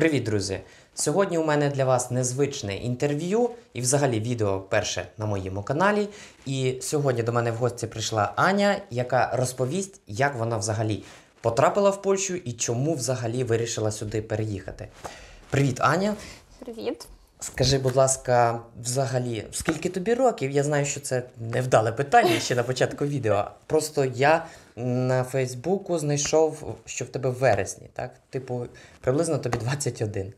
Привіт, друзі! Сьогодні у мене для вас незвичне інтерв'ю і взагалі відео перше на моєму каналі. І сьогодні до мене в гості прийшла Аня, яка розповість, як вона взагалі потрапила в Польщу і чому взагалі вирішила сюди переїхати. Привіт, Аня! Привіт! Скажи, будь ласка, взагалі, скільки тобі років? Я знаю, що це невдале питання ще на початку відео. Просто я на Фейсбуку знайшов, що в тебе в вересні, так? Типу, приблизно тобі 21.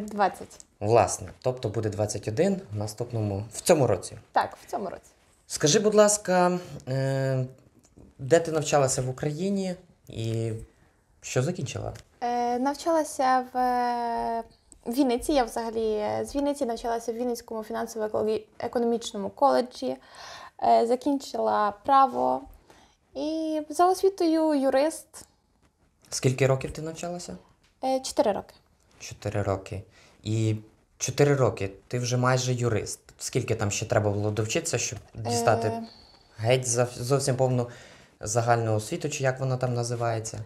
20. Е, Власне, тобто буде 21 в наступному в цьому році. Так, в цьому році. Скажи, будь ласка, е, де ти навчалася в Україні і що закінчила? Е, навчалася в. Вінниці, я взагалі з Вінниці навчалася в Вінницькому фінансово-економічному коледжі, закінчила право, і за освітою юрист Скільки років ти навчалася? Е, чотири роки. Чотири роки. І чотири роки ти вже майже юрист. Скільки там ще треба було довчитися, щоб дістати Е, геть за- зовсім повну загальну освіту, чи як вона там називається?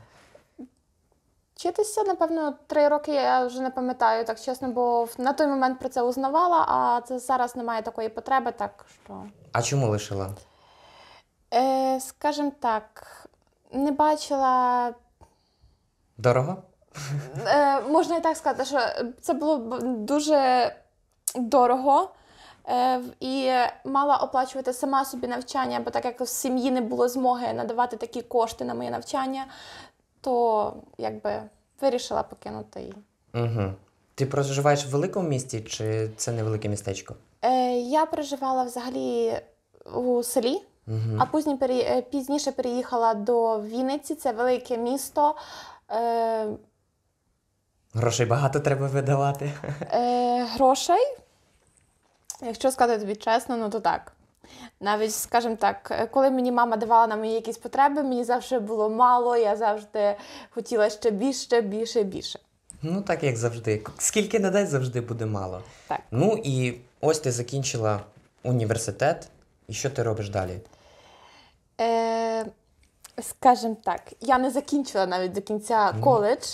Вчитися, напевно, три роки я вже не пам'ятаю так чесно, бо на той момент про це узнавала, а це зараз немає такої потреби, так що А чому лишила? Е, Скажімо так, не бачила. Дорого? Е, Можна і так сказати, що це було дуже дорого. Е, і мала оплачувати сама собі навчання, бо так як в сім'ї не було змоги надавати такі кошти на моє навчання, то якби вирішила покинути її. Угу. Ти проживаєш в великому місті чи це невелике містечко? Е, я проживала взагалі у селі, Угу. А пізні, е, пізніше переїхала до Вінниці, це велике місто. Е, Грошей багато треба видавати. Е, Грошей. Якщо сказати тобі чесно, ну то так. Навіть, скажімо так, е, коли мені мама давала на мої якісь потреби, мені завжди було мало, я завжди хотіла ще більше, більше, більше. Ну, так, як завжди. Скільки не дай, завжди буде мало. Так. Ну і ось ти закінчила університет. І що ти робиш далі? е, скажімо так, я не закінчила навіть до кінця коледж.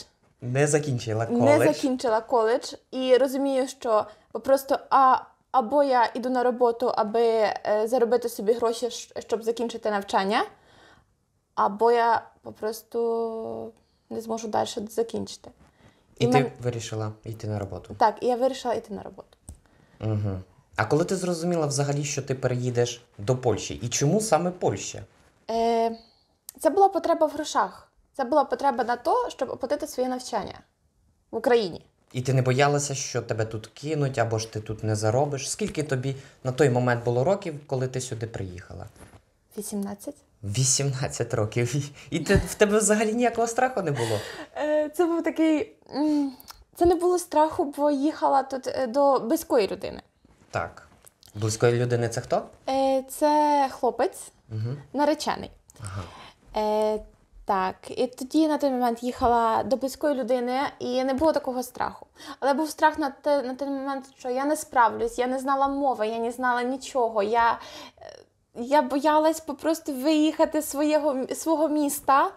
Не закінчила коледж. Не закінчила коледж і розумію, що просто а, або я йду на роботу, аби е, заробити собі гроші, щоб закінчити навчання, або я попросту не зможу далі закінчити. І, І ти мен... вирішила йти на роботу. Так, і я вирішила йти на роботу. Угу. А коли ти зрозуміла взагалі, що ти переїдеш до Польщі? І чому саме Польща? Е, Це була потреба в грошах. Це була потреба на то, щоб оплатити своє навчання в Україні. І ти не боялася, що тебе тут кинуть або ж ти тут не заробиш. Скільки тобі на той момент було років, коли ти сюди приїхала? 18. 18 років. І ти, в тебе взагалі ніякого страху не було. Е, Це був такий. Це не було страху, бо їхала тут е, до близької людини. Так. Близької людини це хто? Е, Це хлопець. Угу. наречений. Ага. Е, Так, і тоді на той момент їхала до близької людини, і не було такого страху. Але був страх на те, на той момент, що я не справлюсь, я не знала мови, я не знала нічого. Я е, я боялась просто виїхати з свого, свого міста,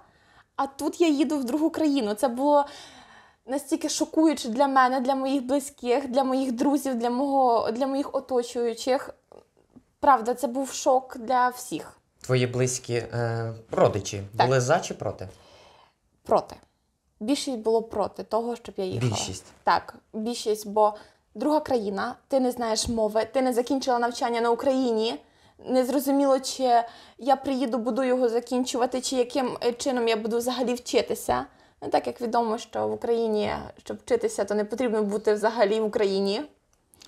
а тут я їду в другу країну. Це було. Настільки шокуюче для мене, для моїх близьких, для моїх друзів, для мого, для моїх оточуючих. Правда, це був шок для всіх твої близькі е, родичі Так. були за чи проти? Проти. Більшість було проти того, щоб я їхала. Більшість. Так, більшість, бо друга країна, ти не знаєш мови, ти не закінчила навчання на Україні. Не зрозуміло, чи я приїду, буду його закінчувати, чи яким е, чином я буду взагалі вчитися. Ну, так як відомо, що в Україні, щоб вчитися, то не потрібно бути взагалі в Україні.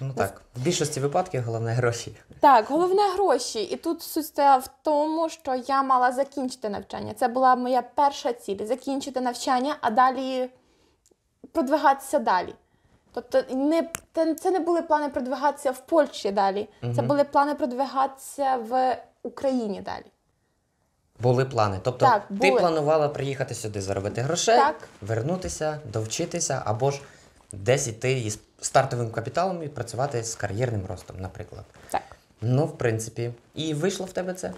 Ну так, в більшості випадків головне гроші. Так, головне гроші. І тут суття в тому, що я мала закінчити навчання. Це була моя перша ціль закінчити навчання, а далі продвигатися далі. Тобто не, це не були плани продвигатися в Польщі далі. Угу. Це були плани продвигатися в Україні далі. Були плани. Тобто так, були. ти планувала приїхати сюди заробити грошей, так. вернутися, довчитися або ж десь йти із стартовим капіталом і працювати з кар'єрним ростом, наприклад. Так. Ну, в принципі, і вийшло в тебе це?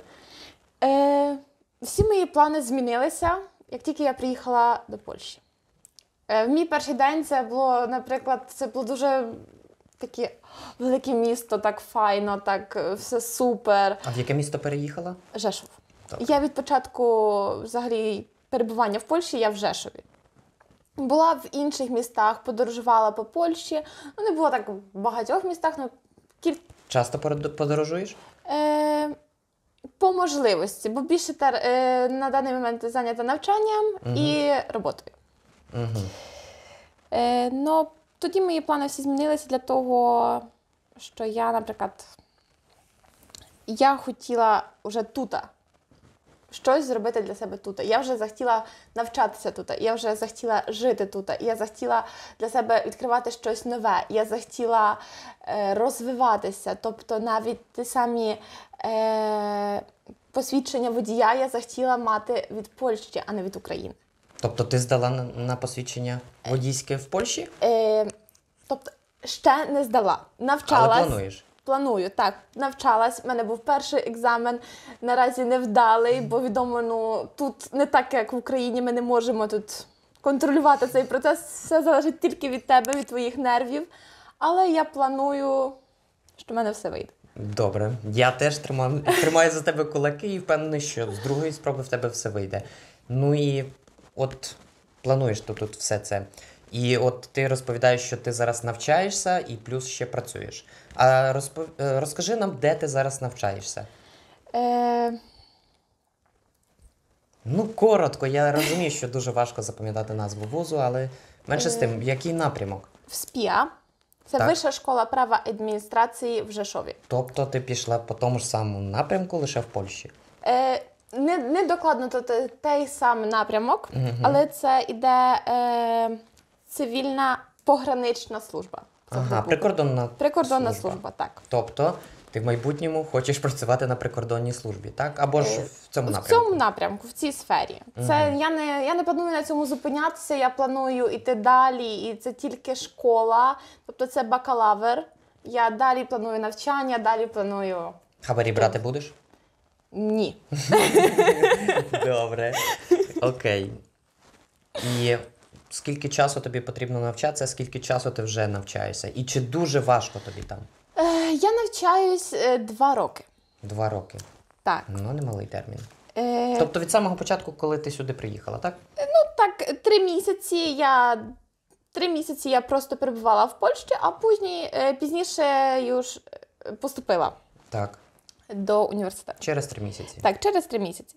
Е, Всі мої плани змінилися, як тільки я приїхала до Польщі. Е, в мій перший день це було, наприклад, це було дуже таке велике місто, так файно, так е, все супер. А в яке місто переїхала? Жешов. Добре. Я від початку взагалі перебування в Польщі, я в Жешові. Була в інших містах, подорожувала по Польщі. Ну, не було так в багатьох містах, ну кіль... Часто подорожуєш? Е, По можливості, бо більше тер... е, на даний момент зайнята навчанням угу. і роботою. Угу. Е, Но тоді мої плани всі змінилися для того, що я, наприклад, я хотіла вже тута щось зробити для себе тут. Я вже захотіла навчатися тут, я вже захотіла жити тут, я захотіла для себе відкривати щось нове, я захотіла е, розвиватися. Тобто навіть ті самі е, посвідчення водія я захотіла мати від Польщі, а не від України. Тобто ти здала на посвідчення водійське в Польщі? Е, тобто ще не здала. Навчалась. Але плануєш? Планую так, навчалась. У мене був перший екзамен. Наразі невдалий, бо відомо, ну тут не так, як в Україні. Ми не можемо тут контролювати цей процес. Все залежить тільки від тебе, від твоїх нервів. Але я планую, що в мене все вийде. Добре, я теж тримаю, тримаю за тебе кулаки і впевнений, що з другої спроби в тебе все вийде. Ну і от плануєш ти тут все це. І от ти розповідаєш, що ти зараз навчаєшся, і плюс ще працюєш. А розпов... Е, розкажи нам, де ти зараз навчаєшся? Е... Ну, коротко, я розумію, що дуже важко запам'ятати назву вузу, але менше з е, тим, який напрямок? В СПІА. Це Так. Вища школа права адміністрації в Жешові. Тобто ти пішла по тому ж самому напрямку лише в Польщі. Е, не, не докладно то той самий напрямок, але це іде е, цивільна погранична служба. Ага, прикордонна прикордонна служба. служба, так. Тобто ти в майбутньому хочеш працювати на прикордонній службі, так? Або ж е, в цьому напрямку? В цьому напрямку, в цій сфері. Це угу. я не я не планую на цьому зупинятися. Я планую йти далі, і це тільки школа, тобто це бакалавр. Я далі планую навчання, далі планую. Хабарі брати будеш? Ні. Добре. Окей. І скільки часу тобі потрібно навчатися, скільки часу ти вже навчаєшся? І чи дуже важко тобі там? Е, я навчаюсь е, два роки. Два роки. Так. Ну, немалий термін. Е... Тобто від самого початку, коли ти сюди приїхала, так? Е, ну так, три місяці я три місяці я просто перебувала в Польщі, а пізні, е, пізніше юж е, поступила Так. до університету. Через три місяці. Так, через три місяці.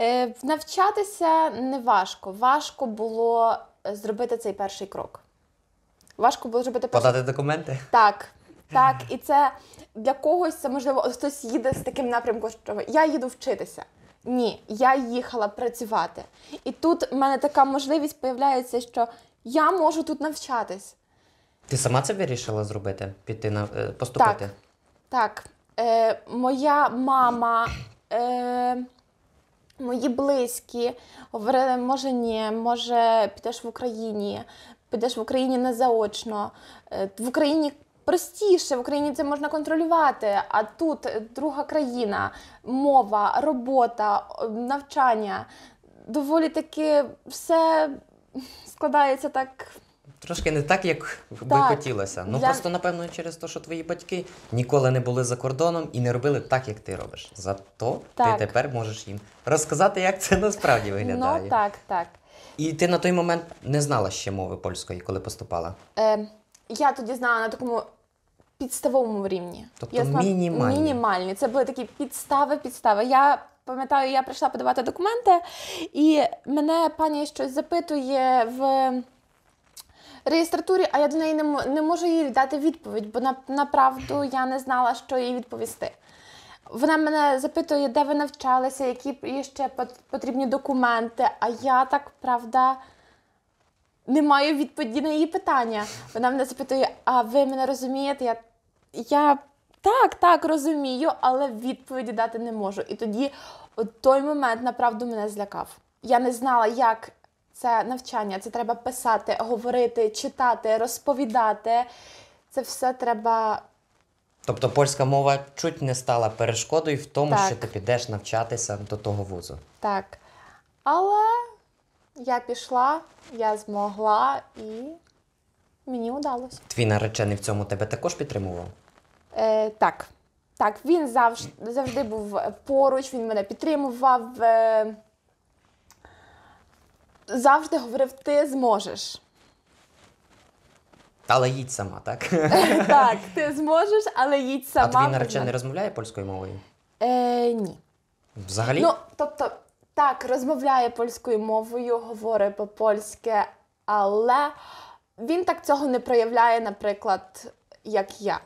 Е, навчатися не важко. Важко було е, зробити цей перший крок. Важко було зробити перший Подати документи? Так. Так, і це для когось це можливо хтось їде з таким напрямком, що я їду вчитися. Ні, я їхала працювати. І тут в мене така можливість появляється, що я можу тут навчатись. Ти сама це вирішила зробити? Піти на е, поступити? Так. так. Е, Моя мама. Е, мої близькі говорили, може ні, може підеш в Україні, підеш в Україні не заочно. Е, в Україні простіше, в Україні це можна контролювати. А тут друга країна, мова, робота, навчання доволі таки все складається так. Трошки не так, як би Так, хотілося. Ну я- просто, напевно, через те, що твої батьки ніколи не були за кордоном і не робили так, як ти робиш. Зато Так. ти тепер можеш їм розказати, як це насправді виглядає. Ну так, так. І ти на той момент не знала ще мови польської, коли поступала. Е, я тоді знала на такому підставовому рівні. Тобто знала- мінімальні. мінімальні. Це були такі підстави, підстави. Я пам'ятаю, я прийшла подавати документи, і мене пані щось запитує в реєстратурі, а я до неї не, не можу їй дати відповідь, бо на, направду я не знала, що їй відповісти. Вона мене запитує, де ви навчалися, які ще потрібні документи. А я так правда не маю відповіді на її питання. Вона мене запитує, а ви мене розумієте? Я, я так, так розумію, але відповіді дати не можу. І тоді от той момент направду мене злякав. Я не знала, як це навчання, це треба писати, говорити, читати, розповідати. Це все треба. Тобто польська мова чуть не стала перешкодою в тому, Так. що ти підеш навчатися до того вузу. Так. Але я пішла, я змогла і мені удалося. Твій наречений в цьому тебе також підтримував? Е, так. Так, він завжди, завжди був поруч, він мене підтримував, е, завжди говорив: ти зможеш. Але їдь сама, так? Так, ти зможеш, але їдь сама. А твій наречений розмовляє польською мовою? Е, Ні. Взагалі? Ну, тобто, так, розмовляє польською мовою, говорить по-польськи, але він так цього не проявляє, наприклад, як я.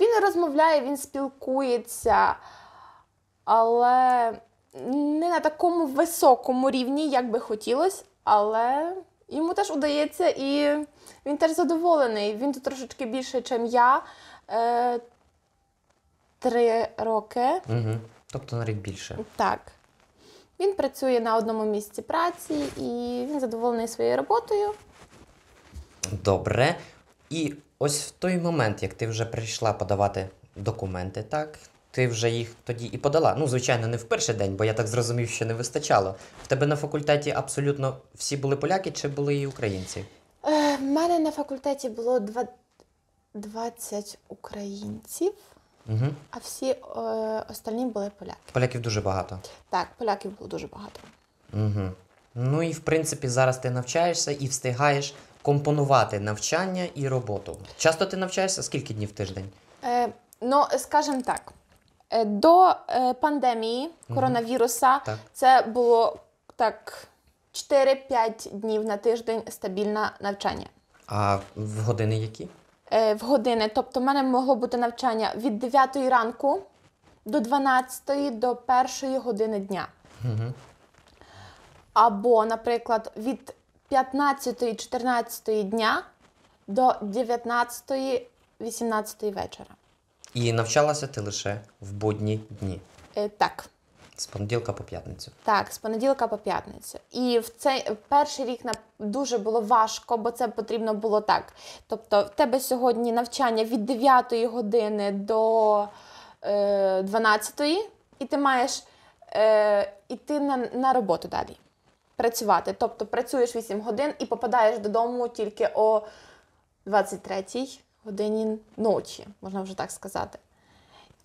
Він розмовляє, він спілкується, але не на такому високому рівні, як би хотілося. Але йому теж удається, і він теж задоволений. Він тут трошечки більше, ніж я. Е, Три роки. Угу. Тобто навіть більше. Так. Він працює на одному місці праці і він задоволений своєю роботою. Добре. І ось в той момент, як ти вже прийшла подавати документи, так? Ти вже їх тоді і подала. Ну, звичайно, не в перший день, бо я так зрозумів, що не вистачало. В тебе на факультеті абсолютно всі були поляки чи були і українці? Е, в мене на факультеті було два- 20 українців, Угу. а всі е, остальні були поляки. Поляків дуже багато. Так, поляків було дуже багато. Угу. Ну і в принципі зараз ти навчаєшся і встигаєш компонувати навчання і роботу. Часто ти навчаєшся? Скільки днів в тиждень? Е, ну, скажімо так, Е, до е, пандемії коронавіруса так. це було так 4-5 днів на тиждень стабільне навчання. А в години які? Е, в години. Тобто, в мене могло бути навчання від 9 ранку до 12 до 1 години дня. Угу. Або, наприклад, від 15-14 дня до 19-18 вечора. І навчалася ти лише в будні дні. Е, Так. З понеділка по п'ятницю. Так, з понеділка по п'ятницю. І в цей перший рік на дуже було важко, бо це потрібно було так. Тобто, в тебе сьогодні навчання від 9 години до е, 12, і ти маєш е, іти на, на роботу далі. Працювати. Тобто працюєш 8 годин і попадаєш додому тільки о 23-й годині ночі, можна вже так сказати.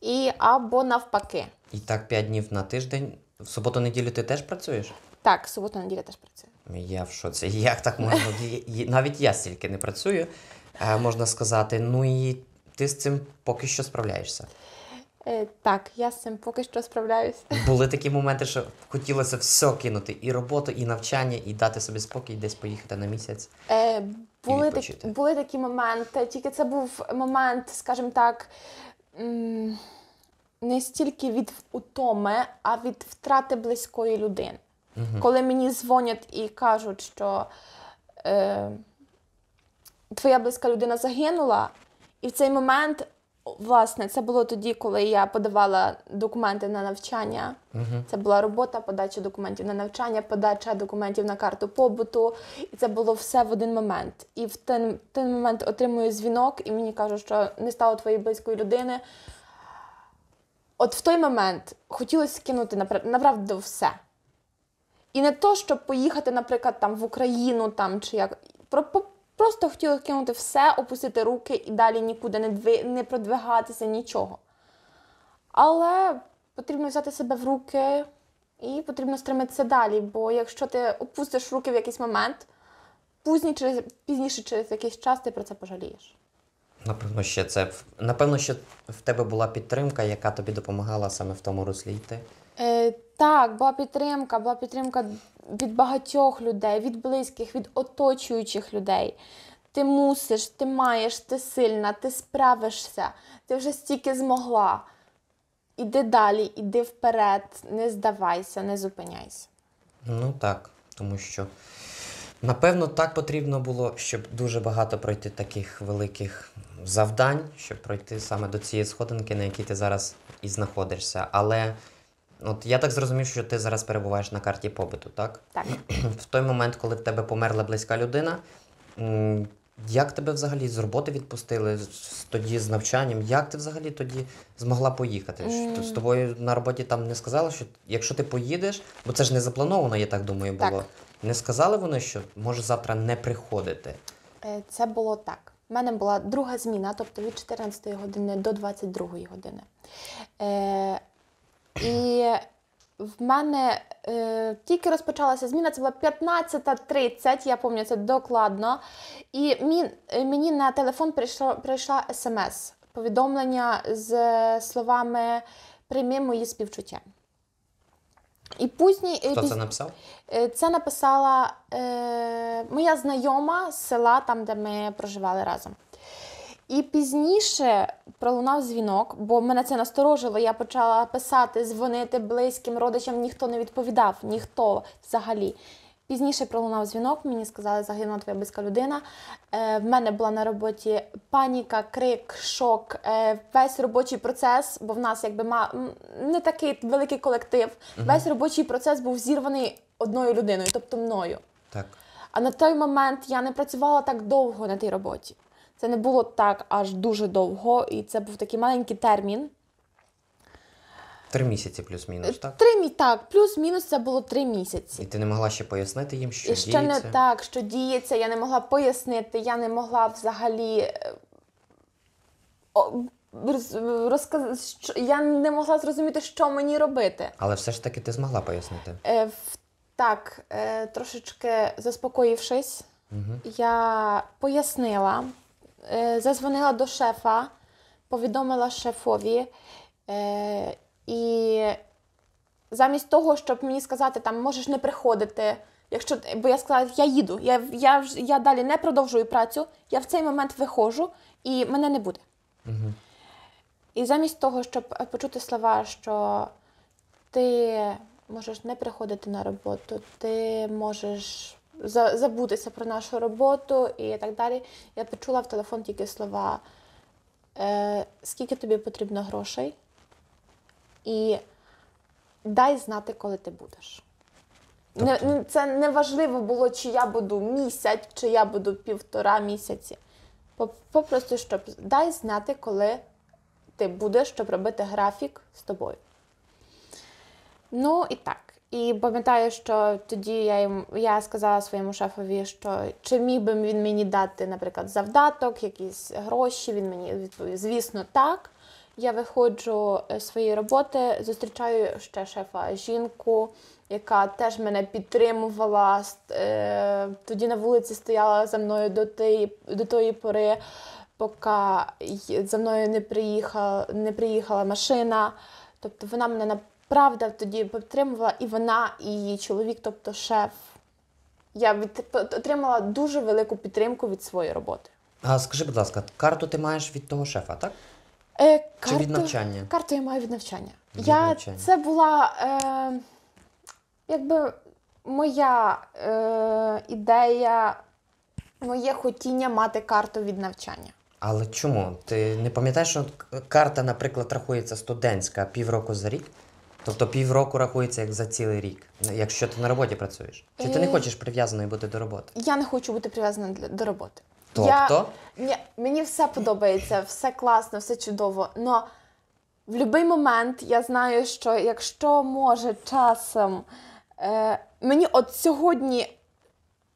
І Або навпаки. І так п'ять днів на тиждень. В суботу-неділю ти теж працюєш? Так, суботу-неділя теж працює. Я в шоці? Як так можна? Навіть я стільки не працюю, е, можна сказати. Ну і ти з цим поки що справляєшся. Е, так, я з цим поки що справляюся. Були такі моменти, що хотілося все кинути: і роботу, і навчання, і дати собі спокій, десь поїхати на місяць. Е, були такі, були такі моменти, тільки це був момент, скажімо так, не стільки від утоми, а від втрати близької людини. Угу. Коли мені дзвонять і кажуть, що е, твоя близька людина загинула, і в цей момент Власне, це було тоді, коли я подавала документи на навчання. uh Це була робота, подача документів на навчання, подача документів на карту побуту. І це було все в один момент. І в той, той момент отримую дзвінок, і мені кажуть, що не стало твоєї близької людини. От в той момент хотілося кинути направду все. І не то, щоб поїхати, наприклад, там в Україну там чи як. Просто хотіла кинути все, опустити руки і далі нікуди не дви... не продвигатися, нічого. Але потрібно взяти себе в руки і потрібно стримитися далі, бо якщо ти опустиш руки в якийсь момент, пізніше, пізніше через якийсь час ти про це пожалієш. Напевно, ще це напевно, що в тебе була підтримка, яка тобі допомагала саме в тому руслі йти. Так, була підтримка, була підтримка від багатьох людей, від близьких, від оточуючих людей. Ти мусиш, ти маєш, ти сильна, ти справишся, ти вже стільки змогла. Іди далі, іди вперед, не здавайся, не зупиняйся. Ну так, тому що напевно так потрібно було, щоб дуже багато пройти таких великих завдань, щоб пройти саме до цієї сходинки, на якій ти зараз і знаходишся. Але От я так зрозумів, що ти зараз перебуваєш на карті побиту, так? Так. В той момент, коли в тебе померла близька людина, як тебе взагалі з роботи відпустили тоді з навчанням? Як ти взагалі тоді змогла поїхати? Mm. З тобою на роботі там не сказали, що якщо ти поїдеш, бо це ж не заплановано, я так думаю, було. Так. Не сказали вони, що може завтра не приходити? Е, це було так. У мене була друга зміна, тобто від 14 години до 22 години. Е, і в мене е, тільки розпочалася зміна, це була 15.30, я пам'ятаю це докладно. І мі, е, мені на телефон прийшло, прийшла смс, повідомлення з словами прийми мої співчуття. І пізні, е, Хто це написав? Е, це написала е, моя знайома з села, там, де ми проживали разом. І пізніше пролунав дзвінок, бо мене це насторожило. Я почала писати, дзвонити близьким, родичам, ніхто не відповідав, ніхто взагалі. Пізніше пролунав дзвінок, мені сказали, загинула твоя близька людина. Е, В мене була на роботі паніка, крик, шок, е, весь робочий процес, бо в нас якби ма не такий великий колектив. Угу. Весь робочий процес був зірваний одною людиною, тобто мною. Так. А на той момент я не працювала так довго на тій роботі. Це не було так аж дуже довго, і це був такий маленький термін. Три місяці плюс-мінус, е, так? Три так, плюс-мінус це було три місяці. І ти не могла ще пояснити їм, що ще діється? не так, що діється, я не могла пояснити, я не могла взагалі е, розказати, я не могла зрозуміти, що мені робити. Але все ж таки ти змогла пояснити? Е, Так, е, трошечки заспокоївшись, угу. я пояснила. Е, Задзвонила до шефа, повідомила шефові. Е, і замість того, щоб мені сказати, там можеш не приходити. Якщо бо я сказала, я їду, я я, я далі не продовжую працю, я в цей момент виходжу і мене не буде. Угу. І замість того, щоб почути слова, що ти можеш не приходити на роботу, ти можеш забутися про нашу роботу і так далі. Я почула в телефон тільки слова, е, скільки тобі потрібно грошей, і дай знати, коли ти будеш. Тобто? Не, ну, Це не важливо було, чи я буду місяць, чи я буду півтора місяці. Попросту, щоб дай знати, коли ти будеш, щоб робити графік з тобою. Ну і так. І пам'ятаю, що тоді я їм я сказала своєму шефові, що чи міг би він мені дати, наприклад, завдаток, якісь гроші. Він мені відповів, звісно, так. Я виходжу е, з своєї роботи, зустрічаю ще шефа жінку, яка теж мене підтримувала. Е, тоді на вулиці стояла за мною до тієї до тої пори, поки за мною не приїхала, не приїхала машина. Тобто вона мене правда тоді підтримувала і вона, і її чоловік, тобто шеф. Я від... отримала дуже велику підтримку від своєї роботи. А скажи, будь ласка, карту ти маєш від того шефа, так? Е, карту... Чи від навчання? Карту я маю від навчання. Від я... навчання. Це була е, якби моя е, ідея, моє хотіння мати карту від навчання. Але чому? Ти не пам'ятаєш, що карта, наприклад, рахується студентська півроку за рік? Тобто півроку рахується як за цілий рік, якщо ти на роботі працюєш. Чи ти не е, хочеш прив'язаною бути до роботи? Я не хочу бути прив'язана до роботи. Тобто? Я, Мені все подобається, все класно, все чудово. Но в будь-який момент я знаю, що якщо може часом е, мені от сьогодні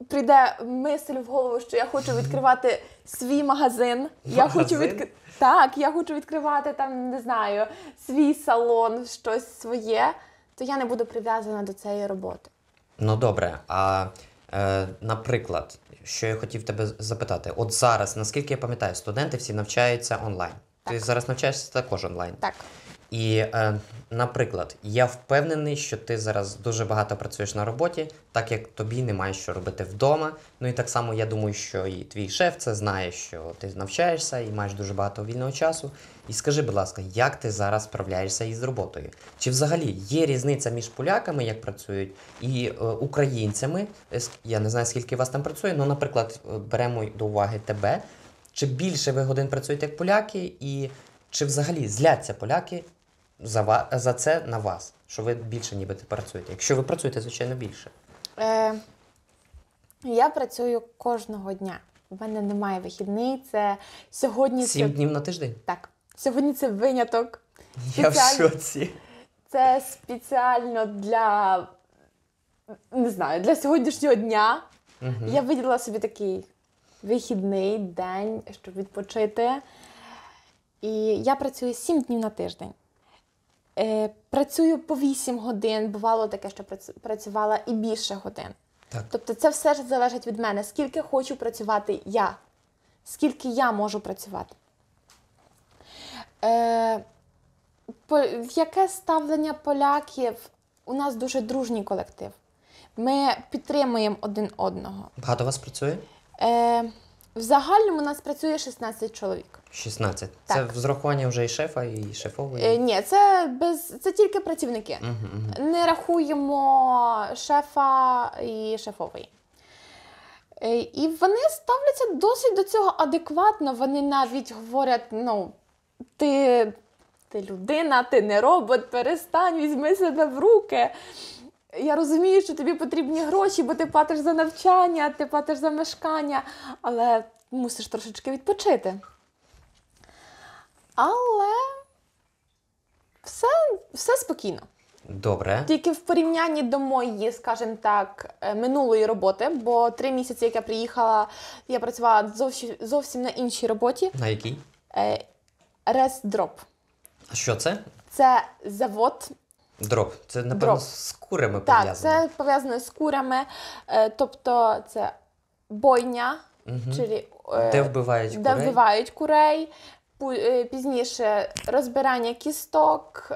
прийде мисль в голову, що я хочу відкривати свій магазин. магазин? Я хочу відкрити. Так, я хочу відкривати там, не знаю, свій салон, щось своє, то я не буду прив'язана до цієї роботи. Ну добре, а е, наприклад, що я хотів тебе запитати, от зараз, наскільки я пам'ятаю, студенти всі навчаються онлайн. Так. Ти зараз навчаєшся також онлайн. Так. І, е, наприклад, я впевнений, що ти зараз дуже багато працюєш на роботі, так як тобі немає що робити вдома. Ну і так само я думаю, що і твій шеф це знає, що ти навчаєшся і маєш дуже багато вільного часу. І скажи, будь ласка, як ти зараз справляєшся із роботою? Чи взагалі є різниця між поляками, як працюють, і е, українцями? Я не знаю, скільки вас там працює, але, ну, наприклад, е, беремо до уваги тебе. Чи більше ви годин працюєте як поляки, і чи взагалі зляться поляки? за вас, за це на вас, що ви більше нібито працюєте. Якщо ви працюєте, звичайно, більше. Е, Я працюю кожного дня. У мене немає вихідний. Це сьогодні сім це... днів на тиждень. Так, сьогодні це виняток. Я Спеціаль... в шоці. Це спеціально для не знаю, для сьогоднішнього дня. Угу. Я виділа собі такий вихідний день, щоб відпочити. І я працюю сім днів на тиждень. Е, працюю по 8 годин, бувало таке, що працювала і більше годин. Так. Тобто, це все ж залежить від мене, скільки хочу працювати я, скільки я можу працювати. Е, по, Яке ставлення поляків? У нас дуже дружній колектив. Ми підтримуємо один одного. Багато вас працює? Е, в загальному у нас працює 16 чоловік. 16. Так. Це з урахуванням вже і шефа, і шефової. Е, Ні, це без це тільки працівники. Угу, угу. Не рахуємо шефа і шефової. Е, І вони ставляться досить до цього адекватно. Вони навіть говорять: ну, ти, ти людина, ти не робот, перестань, візьми себе в руки. Я розумію, що тобі потрібні гроші, бо ти платиш за навчання, ти платиш за мешкання, але мусиш трошечки відпочити. Але все все спокійно. Добре. Тільки в порівнянні до моєї, скажімо так, е, минулої роботи, бо три місяці, як я приїхала, я працювала зовсім зовсім на іншій роботі. На якій? Е, Ресдроп. А що це? Це завод Дроб, Це, напевно, Дроп. з курами пов'язано. Так, це пов'язано з курами, е, тобто це бойня, Мгм. чи, е, Де вбивають де курей? вбивають курей. Е, пізніше розбирання кісток,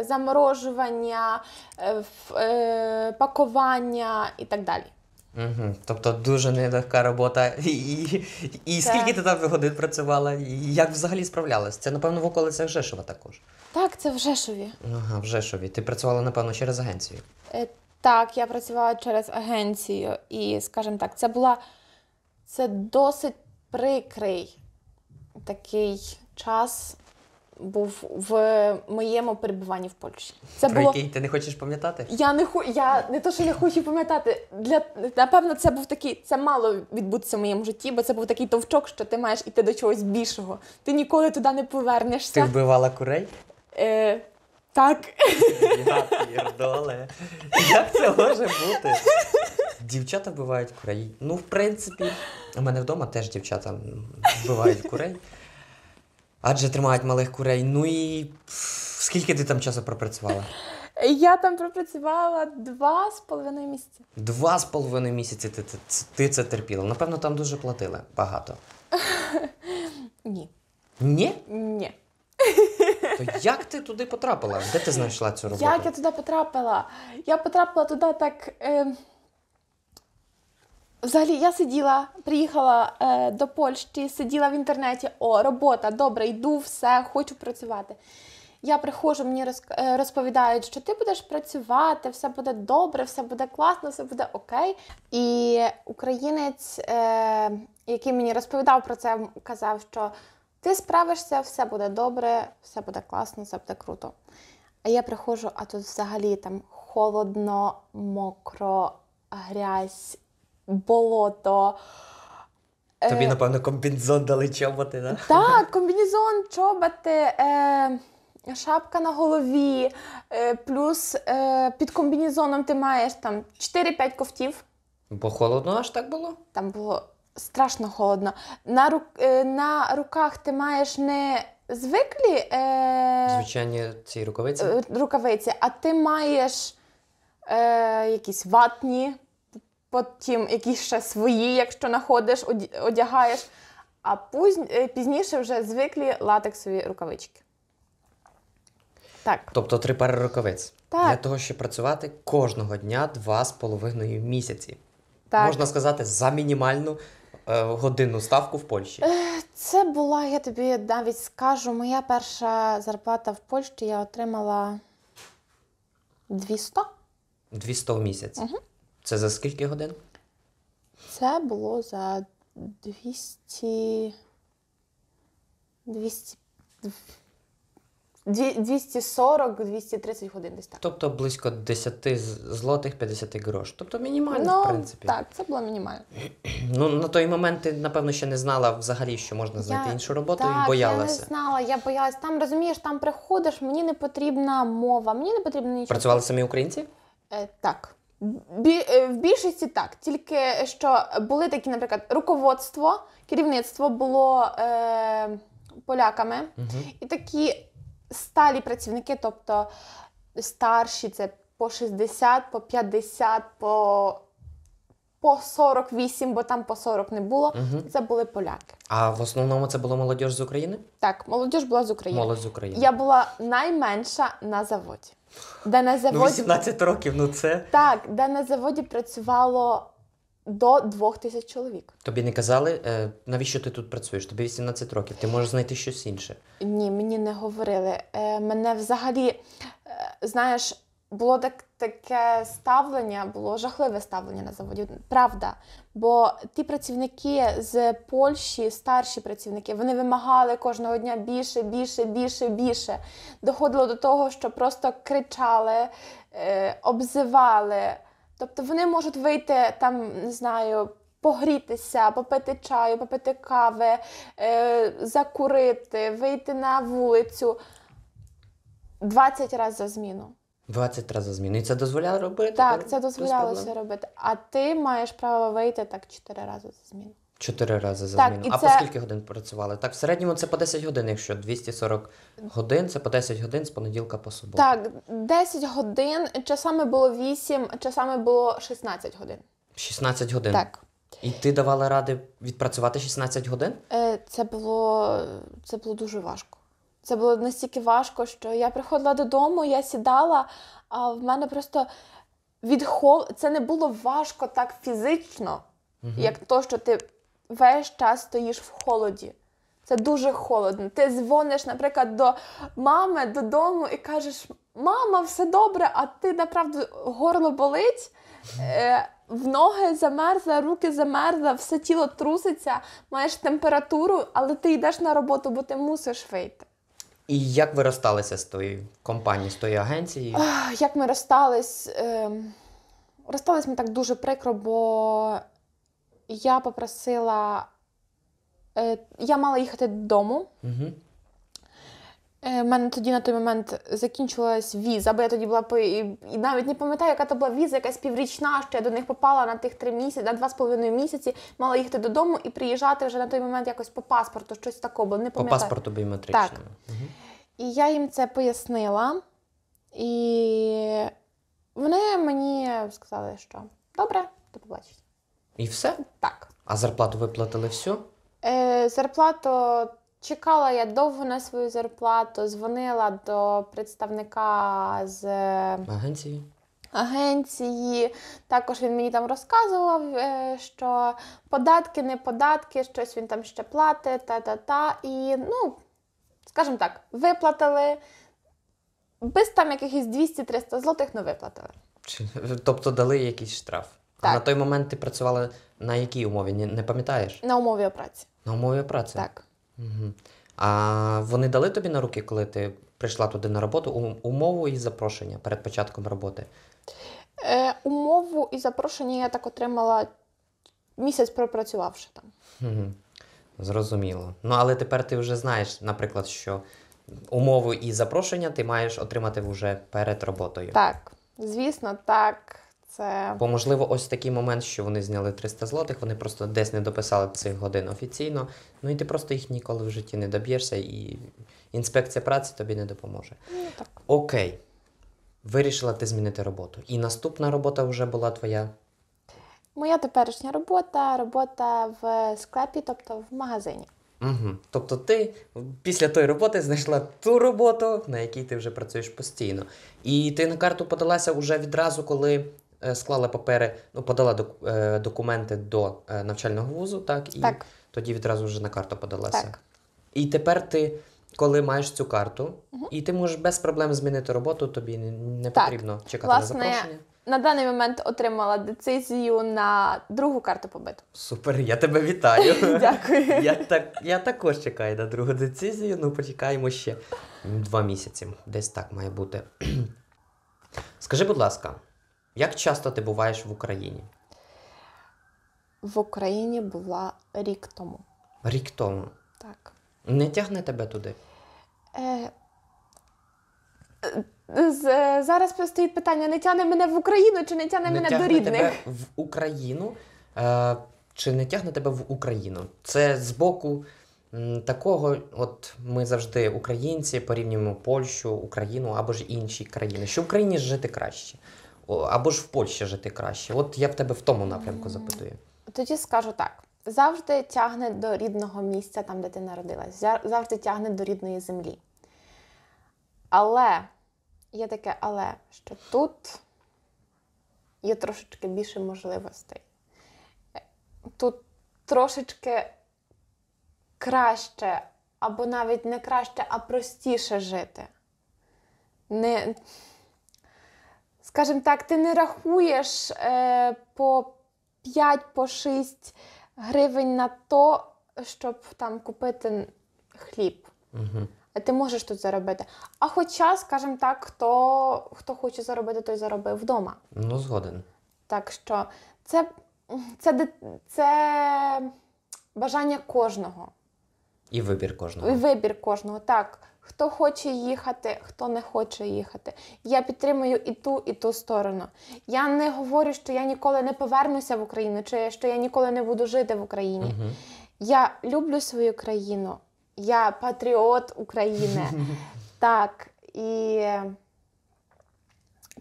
заморожування, пакування і так далі. Угу. Тобто дуже нелегка робота. І, і, і скільки ти там годин працювала, і як взагалі справлялась? Це, напевно, в околицях Жешова також. Так, це в Жешові. Ага, в Жешові. Ти працювала, напевно, через агенцію. Е, так, я працювала через агенцію, і, скажімо так, це була це досить прикрий такий час був в моєму перебуванні в Польщі. Це Про було... який ти не хочеш пам'ятати? Я не ху... я не то, що не хочу пам'ятати. Для напевно, це був такий, це мало відбутися в моєму житті, бо це був такий товчок, що ти маєш іти до чогось більшого. Ти ніколи туди не повернешся. Ти вбивала курей? Е... Так. Я пірдоле. Як це може бути? Дівчата вбивають курей. Ну, в принципі, у мене вдома теж дівчата вбивають курей. Адже тримають малих курей. Ну і скільки ти там часу пропрацювала? Я там пропрацювала два з половиною місяці. Два з половиною місяці ти, ти, ти це терпіла. Напевно, там дуже платили багато. Ні. Ні? Ні. То як ти туди потрапила? Де ти знайшла цю роботу? Як я туди потрапила? Я потрапила туди так. Е... Взагалі, я сиділа, приїхала е, до Польщі, сиділа в інтернеті, о, робота, добре, йду, все, хочу працювати. Я приходжу, мені е, розповідають, що ти будеш працювати, все буде добре, все буде класно, все буде окей. І українець, е, який мені розповідав про це, казав, що ти справишся, все буде добре, все буде класно, все буде круто. А я приходжу, а тут взагалі там холодно, мокро, грязь болото. Е, Тобі, напевно, комбінзон дали чоботи, да? Так, комбінезон, чоботи, е, шапка на голові, е, плюс е, під комбінезоном ти маєш там 4-5 ковтів. Бо холодно аж так було? Там було страшно холодно. На рук, на руках ти маєш не звиклі е, Звичайні ці рукавиці. рукавиці, а ти маєш е, якісь ватні потім якісь ще свої, якщо знаходиш, одягаєш. А е, пізніше вже звиклі латексові рукавички. Так. Тобто три пари рукавиць. Так. Для того, щоб працювати кожного дня два з половиною місяці. Так. Можна сказати, за мінімальну е, годинну ставку в Польщі. Е, це була, я тобі навіть скажу, моя перша зарплата в Польщі я отримала 200. 200 в місяць. Угу. Це за скільки годин? Це було за 200. 200... 240-230 годин десь так. Тобто близько 10 злотих 50 грош. Тобто мінімально, ну, в принципі. Так, це було мінімально. Ну, на той момент ти, напевно, ще не знала взагалі, що можна знайти я... іншу роботу так, і боялася. Я не знала, я боялась. Там розумієш, там приходиш, мені не потрібна мова, мені не потрібно нічого. Працювали самі українці? Е, Так. Е, в більшості так, тільки е, що були такі, наприклад, руководство, керівництво було е, поляками, угу. і такі сталі працівники, тобто старші, це по 60, по 50, по по 48, бо там по 40 не було. Угу. Це були поляки. А в основному це було молодіж з України? Так, молодіж була з України. Молодь з України. Я була найменша на заводі. Де на ну, заводі... Ну, 18 років, ну це. Так, де на заводі працювало до 2000 чоловік. Тобі не казали, е, навіщо ти тут працюєш? Тобі 18 років, ти можеш знайти щось інше. Ні, мені не говорили. Е, мене взагалі, е, знаєш, було так таке ставлення було жахливе ставлення на заводі. Правда. Бо ті працівники з Польщі, старші працівники, вони вимагали кожного дня більше, більше, більше, більше. Доходило до того, що просто кричали, е, обзивали. Тобто вони можуть вийти там, не знаю. Погрітися, попити чаю, попити кави, е, закурити, вийти на вулицю 20 разів за зміну. 20 разів зміни. І це дозволяло робити? Так, це дозволялося робити. А ти маєш право вийти так 4 рази за зміну. Чотири рази за так, зміну. А це... по скільки годин працювали? Так, в середньому це по 10 годин, якщо 240 годин, це по 10 годин з понеділка по суботу. Так, 10 годин, часами було 8, часами було 16 годин. 16 годин? Так. І ти давала ради відпрацювати 16 годин? Е, це було це було дуже важко. Це було настільки важко, що я приходила додому, я сідала, а в мене просто відхов... Це не було важко так фізично, угу. як то, що ти весь час стоїш в холоді. Це дуже холодно. Ти дзвониш, наприклад, до мами додому і кажеш: Мама, все добре, а ти направду горло болить, е, в ноги замерзла, руки замерзла, все тіло труситься, маєш температуру, але ти йдеш на роботу, бо ти мусиш вийти. І як ви розсталися з тою компанією, з тою агенцією? як ми розстались? Ем, розстались ми так дуже прикро, бо я попросила, е, я мала їхати додому. Угу. У е, мене тоді на той момент закінчилась віза, бо я тоді була і, і навіть не пам'ятаю, яка то була віза, якась піврічна, що я до них попала на тих три місяці, на два з половиною місяці, мала їхати додому і приїжджати вже на той момент якось по паспорту, щось такого. було. Не пам'ятаю. По паспорту біометричному. Так. І я їм це пояснила, і вони мені сказали, що добре, до побачення. І все? Так. А зарплату виплатили всю? Е, Зарплату Чекала я довго на свою зарплату, дзвонила до представника з е, агенції. Агенції, також він мені там розказував, е, що податки, не податки, щось він там ще платить, та-та-та. І, ну, скажімо так, виплатили без там якихось 200-300 злотих не ну, виплатили. Тобто дали якийсь штраф. Так. А на той момент ти працювала на якій умові? Не пам'ятаєш? На умові праці. На умові праці? Так. Угу. А вони дали тобі на руки, коли ти прийшла туди на роботу, умову і запрошення перед початком роботи? Е, Умову і запрошення я так отримала місяць пропрацювавши там. Угу. Зрозуміло. Ну, але тепер ти вже знаєш, наприклад, що умови і запрошення ти маєш отримати вже перед роботою. Так, звісно, так це бо можливо ось такий момент, що вони зняли 300 злотих, вони просто десь не дописали цих годин офіційно. Ну і ти просто їх ніколи в житті не доб'єшся, і інспекція праці тобі не допоможе. Ну, так. Окей, вирішила ти змінити роботу. І наступна робота вже була твоя. Моя теперішня робота робота в склепі, тобто в магазині. Угу. Тобто ти після тої роботи знайшла ту роботу, на якій ти вже працюєш постійно. І ти на карту подалася вже відразу, коли Е, склала папери, ну, подала е, документи до е, навчального вузу, так, і так. тоді відразу вже на карту подалася. Так. І тепер ти, коли маєш цю карту, угу. і ти можеш без проблем змінити роботу, тобі не потрібно так. чекати Власне, на запрошення. На даний момент отримала децизію на другу карту побиту. Супер, я тебе вітаю. Дякую. Я так, я також чекаю на другу децизію, ну почекаємо ще два місяці. Десь так має бути. Скажи, будь ласка, як часто ти буваєш в Україні? В Україні була рік тому. Рік тому. Так. Не тягне тебе туди? Е, е з- е, Зараз стоїть питання: не тягне мене в Україну чи не тягне не мене тягне до рідних? тебе в Україну. Е, Чи не тягне тебе в Україну? Це з боку такого, от ми завжди українці порівнюємо Польщу, Україну або ж інші країни. Що в Україні жити краще? або ж в Польщі жити краще. От я в тебе в тому напрямку запитую. Тоді скажу так: завжди тягне до рідного місця, там, де ти народилась, завжди тягне до рідної землі. Але є таке, але що тут є трошечки більше можливостей. Тут трошечки краще, або навіть не краще, а простіше жити. Не скажімо так, ти не рахуєш е, по 5-6 по гривень на то, щоб там купити хліб. Угу. А ти можеш тут заробити. А хоча, скажімо так, хто хто хоче заробити, той заробив вдома. Ну, згоден. Так що це, це, це бажання кожного. І вибір кожного. І вибір кожного, так. Хто хоче їхати, хто не хоче їхати. Я підтримую і ту, і ту сторону. Я не говорю, що я ніколи не повернуся в Україну, чи що я ніколи не буду жити в Україні. Угу. Я люблю свою країну, я патріот України. Так. І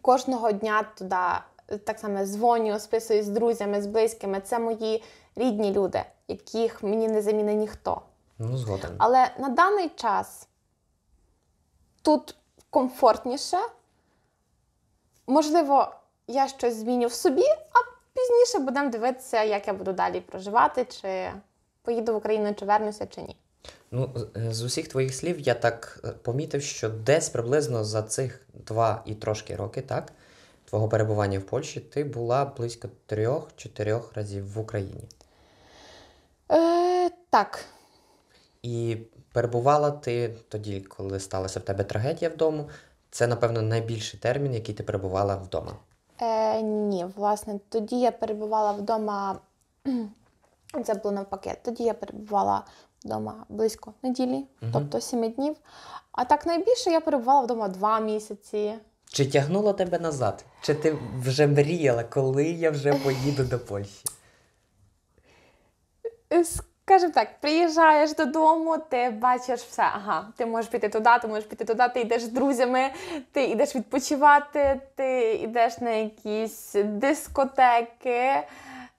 кожного дня туди так само дзвоню, списую з друзями, з близькими. Це мої рідні люди, яких мені не заміни ніхто. Ну, згоден. Але на даний час тут комфортніше. Можливо, я щось зміню в собі, а пізніше будемо дивитися, як я буду далі проживати, чи поїду в Україну, чи вернуся, чи ні. Ну, з усіх твоїх слів я так е, помітив, що десь приблизно за цих два і трошки роки, так, твого перебування в Польщі, ти була близько трьох-чотирьох разів в Україні. Е, Так. І перебувала ти тоді, коли сталася в тебе трагедія вдома? Це, напевно, найбільший термін, який ти перебувала вдома? Е, Ні, власне, тоді я перебувала вдома. Це було навпаки. Тоді я перебувала вдома близько неділі, угу. тобто сіми днів. А так найбільше я перебувала вдома два місяці. Чи тягнуло тебе назад? Чи ти вже мріяла, коли я вже поїду до Польщі? Е, Кажем так, приїжджаєш додому, ти бачиш все. Ага, ти можеш піти туди, ти можеш піти туди, ти йдеш з друзями, ти йдеш відпочивати, ти йдеш на якісь дискотеки.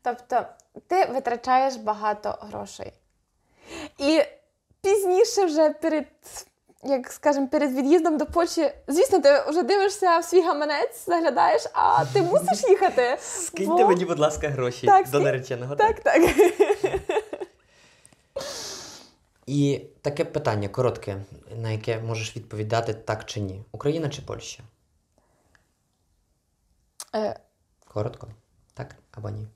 Тобто ти витрачаєш багато грошей. І пізніше, вже перед, як скажемо, перед від'їздом до Польщі, звісно, ти вже дивишся в свій гаманець, заглядаєш, а ти мусиш їхати. Скиньте бо... мені, будь ласка, гроші так, до нареченого. Так, так. так. І таке питання коротке, на яке можеш відповідати так чи ні: Україна чи Польща? Е... Коротко. Так або ні?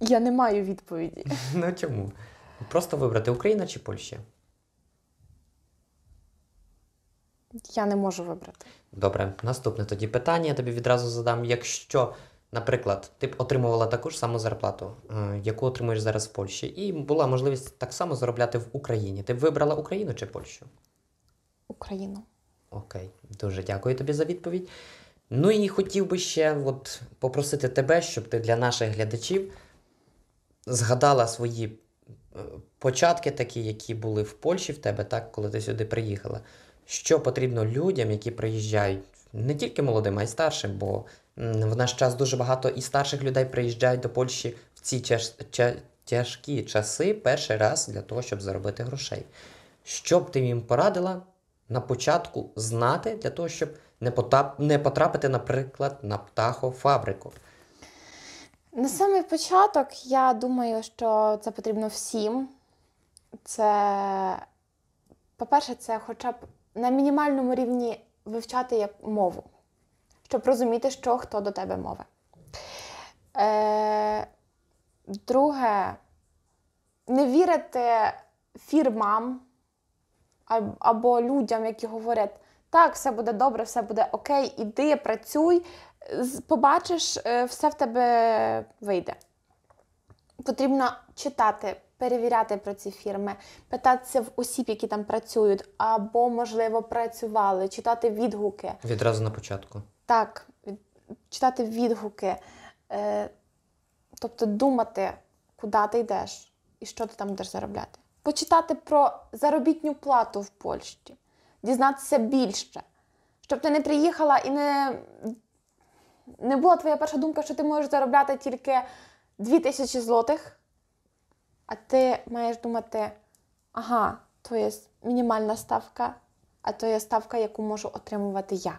Я не маю відповіді. Ну чому? Просто вибрати Україна чи Польща? Я не можу вибрати. Добре, наступне тоді питання я тобі відразу задам. Якщо Наприклад, ти б отримувала таку ж саму зарплату, е, яку отримуєш зараз в Польщі, і була можливість так само заробляти в Україні. Ти б вибрала Україну чи Польщу? Україну. Окей, дуже дякую тобі за відповідь. Ну і хотів би ще от попросити тебе, щоб ти для наших глядачів згадала свої е, початки, такі, які були в Польщі в тебе, так, коли ти сюди приїхала. Що потрібно людям, які приїжджають, не тільки молодим, а й старшим, бо в наш час дуже багато і старших людей приїжджають до Польщі в ці тяж... тяжкі часи перший раз для того, щоб заробити грошей. Що б ти їм порадила на початку знати для того, щоб не, потап... не потрапити, наприклад, на птахофабрику? На самий початок я думаю, що це потрібно всім. Це, по-перше, це хоча б на мінімальному рівні вивчати як мову щоб розуміти, що хто до тебе мови. Е, Друге, не вірити фірмам або людям, які говорять, так, все буде добре, все буде окей, іди, працюй, побачиш, е, все в тебе вийде. Потрібно читати, перевіряти про ці фірми, питатися в осіб, які там працюють, або, можливо, працювали, читати відгуки. Відразу на початку. Так, читати відгуки, е, тобто думати, куди ти йдеш і що ти там будеш заробляти. Почитати про заробітню плату в Польщі, дізнатися більше, щоб ти не приїхала і не не була твоя перша думка, що ти можеш заробляти тільки 2000 злотих, а ти маєш думати, ага, то є мінімальна ставка, а то є ставка, яку можу отримувати я.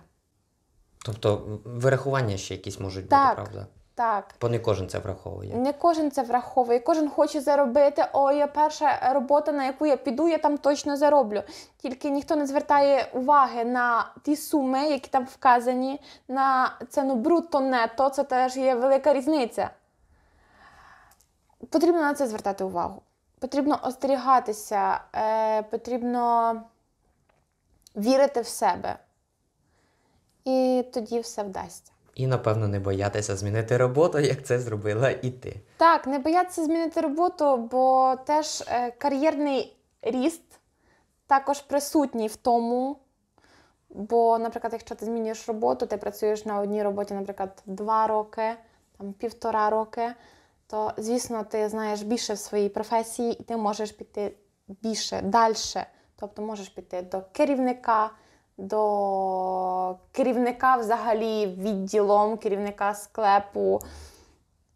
Тобто вирахування ще якісь можуть так, бути, правда? Так. Бо не кожен це враховує. Не кожен це враховує. Кожен хоче заробити. О, я перша робота, на яку я піду, я там точно зароблю. Тільки ніхто не звертає уваги на ті суми, які там вказані, на ціну брутто нето це теж є велика різниця. Потрібно на це звертати увагу. Потрібно остерігатися, е, потрібно вірити в себе і тоді все вдасться. І, напевно, не боятися змінити роботу, як це зробила і ти. Так, не боятися змінити роботу, бо теж е, кар'єрний ріст також присутній в тому. Бо, наприклад, якщо ти змінюєш роботу, ти працюєш на одній роботі, наприклад, два роки, там півтора роки, то, звісно, ти знаєш більше в своїй професії і ти можеш піти більше далі. Тобто можеш піти до керівника до керівника взагалі відділом, керівника склепу.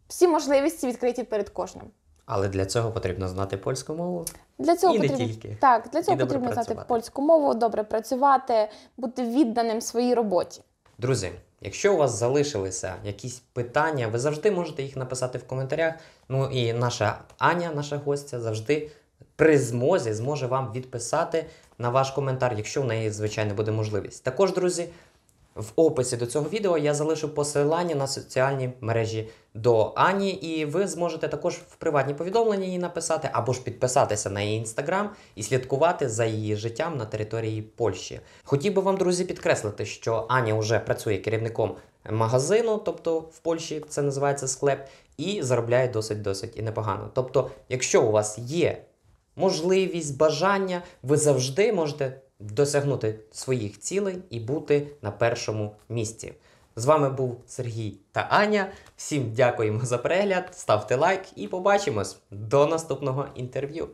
Всі можливості відкриті перед кожним. Але для цього потрібно знати польську мову. Для цього і потрібно не тільки. Так, для цього і потрібно добре знати польську мову, добре працювати, бути відданим своїй роботі. Друзі, якщо у вас залишилися якісь питання, ви завжди можете їх написати в коментарях. Ну і наша Аня, наша гостя, завжди при змозі зможе вам відписати на ваш коментар, якщо в неї, звичайно, буде можливість. Також, друзі, в описі до цього відео я залишу посилання на соціальні мережі до Ані, і ви зможете також в приватні повідомлення її написати або ж підписатися на її інстаграм і слідкувати за її життям на території Польщі. Хотів би вам, друзі, підкреслити, що Аня вже працює керівником магазину, тобто в Польщі це називається склеп, і заробляє досить досить і непогано. Тобто, якщо у вас є можливість, бажання, ви завжди можете досягнути своїх цілей і бути на першому місці. З вами був Сергій та Аня. Всім дякуємо за перегляд, ставте лайк і побачимось до наступного інтерв'ю.